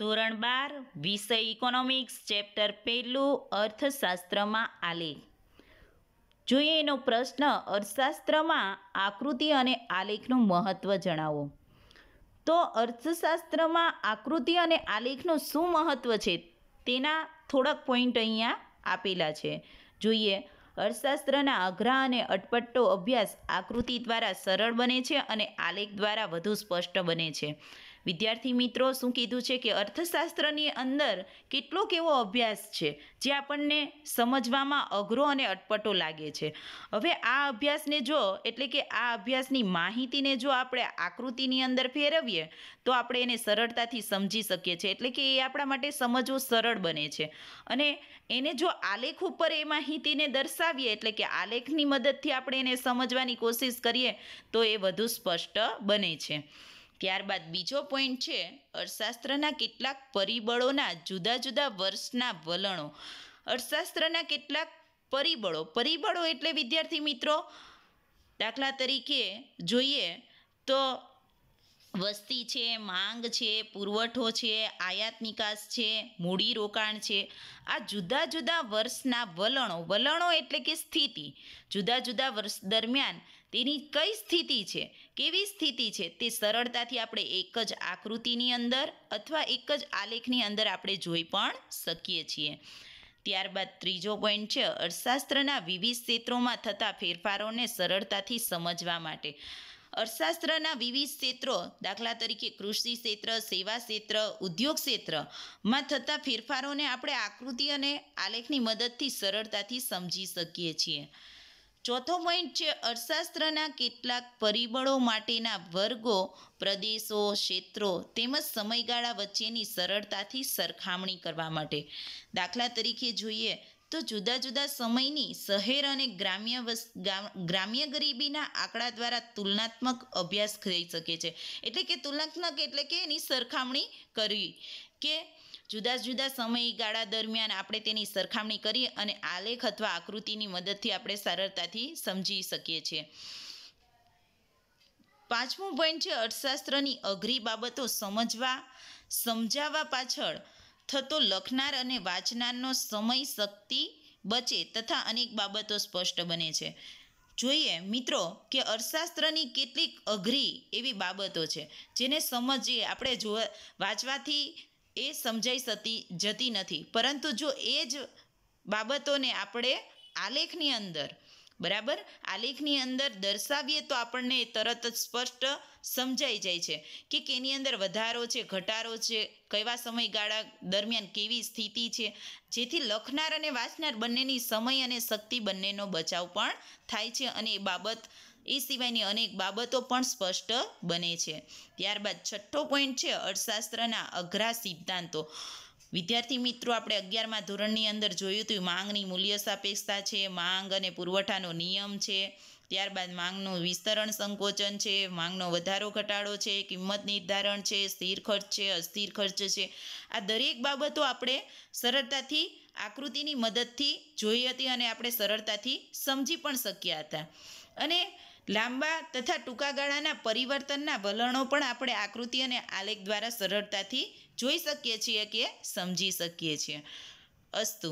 ધોરણ બાર વિષય economics chapter પહેલું અર્થશાસ્ત્રમાં આલેખ જોઈએ એનો પ્રશ્ન અર્થશાસ્ત્રમાં આકૃતિ અને આલેખનું મહત્ત્વ જણાવો તો અર્થશાસ્ત્રમાં આકૃતિ અને આલેખનું શું મહત્ત્વ છે તેના થોડાક પોઈન્ટ અહીંયા આપેલા છે જોઈએ અર્થશાસ્ત્રના અઘરા અને અટપટ્ટો અભ્યાસ આકૃતિ દ્વારા સરળ બને છે અને આલેખ દ્વારા વધુ સ્પષ્ટ બને છે વિદ્યાર્થી મિત્રો શું કીધું છે કે અર્થશાસ્ત્રની અંદર કેટલોક એવો અભ્યાસ છે જે આપણને સમજવામાં અઘરો અને અટપટો લાગે છે હવે આ અભ્યાસને જો એટલે કે આ અભ્યાસની માહિતીને જો આપણે આકૃતિની અંદર ફેરવીએ તો આપણે એને સરળતાથી સમજી શકીએ છીએ એટલે કે એ આપણા માટે સમજવું સરળ બને છે અને એને જો આલેખ ઉપર એ માહિતીને દર્શાવીએ એટલે કે આલેખની મદદથી આપણે એને સમજવાની કોશિશ કરીએ તો એ વધુ સ્પષ્ટ બને છે ત્યારબાદ બીજો પોઈન્ટ છે અર્થશાસ્ત્રના કેટલાક પરિબળોના જુદા જુદા વર્ષના વલણો અર્થશાસ્ત્રના કેટલાક પરિબળો પરિબળો એટલે વિદ્યાર્થી મિત્રો દાખલા તરીકે જોઈએ તો વસ્તી છે માંગ છે પુરવઠો છે આયાત નિકાસ છે મૂડી રોકાણ છે આ જુદા જુદા વર્ષના વલણો વલણો એટલે કે સ્થિતિ જુદા જુદા વર્ષ દરમિયાન તેની કઈ સ્થિતિ છે કેવી સ્થિતિ છે તે સરળતાથી આપણે એક જ આકૃતિની અંદર અથવા એક જ આલેખની અંદર આપણે જોઈ પણ શકીએ છીએ ત્યારબાદ ત્રીજો પોઈન્ટ છે અર્થશાસ્ત્રના વિવિધ ક્ષેત્રોમાં થતા ફેરફારોને સરળતાથી સમજવા માટે અર્થશાસ્ત્રના વિવિધ ક્ષેત્રો દાખલા તરીકે કૃષિ ક્ષેત્ર સેવા ક્ષેત્ર ઉદ્યોગ ક્ષેત્રમાં થતા ફેરફારોને આપણે આકૃતિ અને આલેખની મદદથી સરળતાથી સમજી શકીએ છીએ ચોથો પોઈન્ટ છે અર્થશાસ્ત્રના કેટલાક પરિબળો માટેના વર્ગો પ્રદેશો ક્ષેત્રો તેમજ સમયગાળા વચ્ચેની સરળતાથી સરખામણી કરવા માટે દાખલા તરીકે જોઈએ તો જુદા જુદા સમયની શહેર અને ગ્રામ્ય વસ ગ્રામ્ય ગરીબીના આંકડા દ્વારા તુલનાત્મક અભ્યાસ થઈ શકે છે એટલે કે તુલનાત્મક એટલે કે એની સરખામણી કરવી કે જુદા જુદા સમયગાળા દરમિયાન આપણે તેની સરખામણી કરી અને આલેખ અથવા આકૃતિની મદદથી આપણે સરળતાથી સમજી શકીએ છીએ પાંચમું પોઈન્ટ છે અર્થશાસ્ત્રની અઘરી બાબતો સમજવા સમજાવવા પાછળ થતો લખનાર અને વાંચનારનો સમય શક્તિ બચે તથા અનેક બાબતો સ્પષ્ટ બને છે જોઈએ મિત્રો કે અર્થશાસ્ત્રની કેટલીક અઘરી એવી બાબતો છે જેને સમજીએ આપણે જો વાંચવાથી એ સમજાઈ શતી જતી નથી પરંતુ જો એ જ બાબતોને આપણે આલેખની અંદર બરાબર આલેખની અંદર દર્શાવીએ તો આપણને તરત જ સ્પષ્ટ સમજાઈ જાય છે કે કેની અંદર વધારો છે ઘટાડો છે કેવા સમયગાળા દરમિયાન કેવી સ્થિતિ છે જેથી લખનાર અને વાંચનાર બંનેની સમય અને શક્તિ બંનેનો બચાવ પણ થાય છે અને એ બાબત એ સિવાયની અનેક બાબતો પણ સ્પષ્ટ બને છે ત્યારબાદ છઠ્ઠો પોઈન્ટ છે અર્થશાસ્ત્રના અઘરા સિદ્ધાંતો વિદ્યાર્થી મિત્રો આપણે અગિયારમાં ધોરણની અંદર જોયું હતું માંગની મૂલ્ય સાપેક્ષતા છે માંગ અને પુરવઠાનો નિયમ છે ત્યારબાદ માંગનું વિસ્તરણ સંકોચન છે માંગનો વધારો ઘટાડો છે કિંમત નિર્ધારણ છે સ્થિર ખર્ચ છે અસ્થિર ખર્ચ છે આ દરેક બાબતો આપણે સરળતાથી આકૃતિની મદદથી જોઈ હતી અને આપણે સરળતાથી સમજી પણ શક્યા હતા અને લાંબા તથા ટૂંકા ગાળાના પરિવર્તનના વલણો પણ આપણે આકૃતિ અને આલેખ દ્વારા સરળતાથી જોઈ શકીએ છીએ કે સમજી શકીએ છીએ અસ્તુ